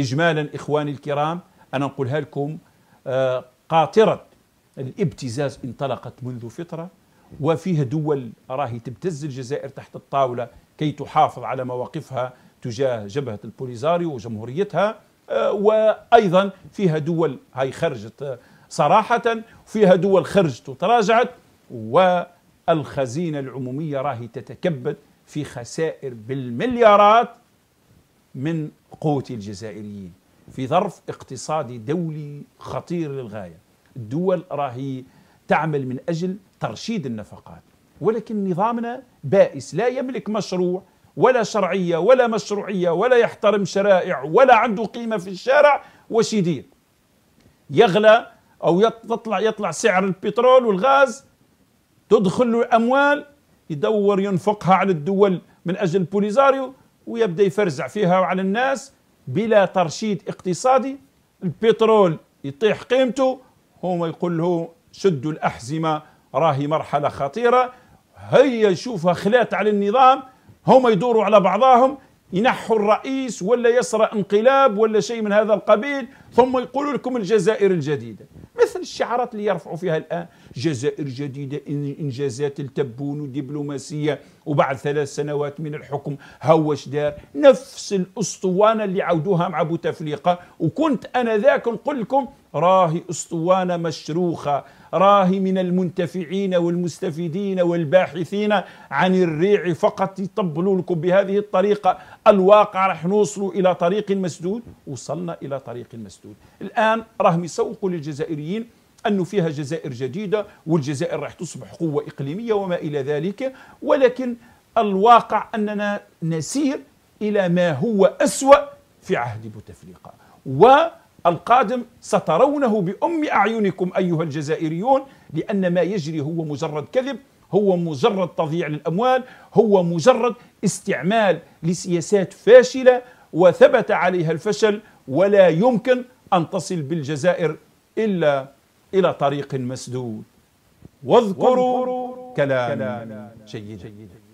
إجمالا إخواني الكرام أنا أقولها لكم آه، قاطرة الابتزاز انطلقت منذ فترة وفيها دول راهي تبتز الجزائر تحت الطاولة كي تحافظ على مواقفها تجاه جبهة البوليزاريو وجمهوريتها آه، وأيضا فيها دول هاي خرجت آه، صراحة فيها دول خرجت وتراجعت والخزينة العمومية راهي تتكبد في خسائر بالمليارات من قوت الجزائريين في ظرف اقتصادي دولي خطير للغاية الدول راهي تعمل من أجل ترشيد النفقات ولكن نظامنا بائس لا يملك مشروع ولا شرعية ولا مشروعية ولا يحترم شرائع ولا عنده قيمة في الشارع وش يدير يغلى أو يطلع يطلع سعر البترول والغاز تدخل له الاموال يدور ينفقها على الدول من أجل بوليزاريو ويبدا يفرزع فيها وعلى الناس بلا ترشيد اقتصادي البترول يطيح قيمته هما يقول له شدوا الأحزمة راهي مرحلة خطيرة هيا يشوفها خلات على النظام هما يدوروا على بعضهم ينحوا الرئيس ولا يسرى انقلاب ولا شيء من هذا القبيل ثم يقولوا لكم الجزائر الجديدة مثل الشعارات اللي يرفعوا فيها الان جزائر جديده انجازات التبون ودبلوماسيه وبعد ثلاث سنوات من الحكم هوش دار نفس الاسطوانه اللي عودوها مع بوتفليقه وكنت انا ذاك نقول لكم راهي اسطوانه مشروخه راهي من المنتفعين والمستفيدين والباحثين عن الريع فقط يطبلوا لكم بهذه الطريقه الواقع راح نوصلوا الى طريق مسدود وصلنا الى طريق مسدود الان راهم يسوقوا للجزائريين أنه فيها جزائر جديدة والجزائر راح تصبح قوة إقليمية وما إلى ذلك ولكن الواقع أننا نسير إلى ما هو أسوأ في عهد بوتفليقة و القادم سترونه بأم أعينكم أيها الجزائريون لأن ما يجري هو مجرد كذب هو مجرد تضييع للأموال هو مجرد استعمال لسياسات فاشلة وثبت عليها الفشل ولا يمكن أن تصل بالجزائر إلا إلى طريق مسدود واذكروا, واذكروا كلام جيدا, جيد.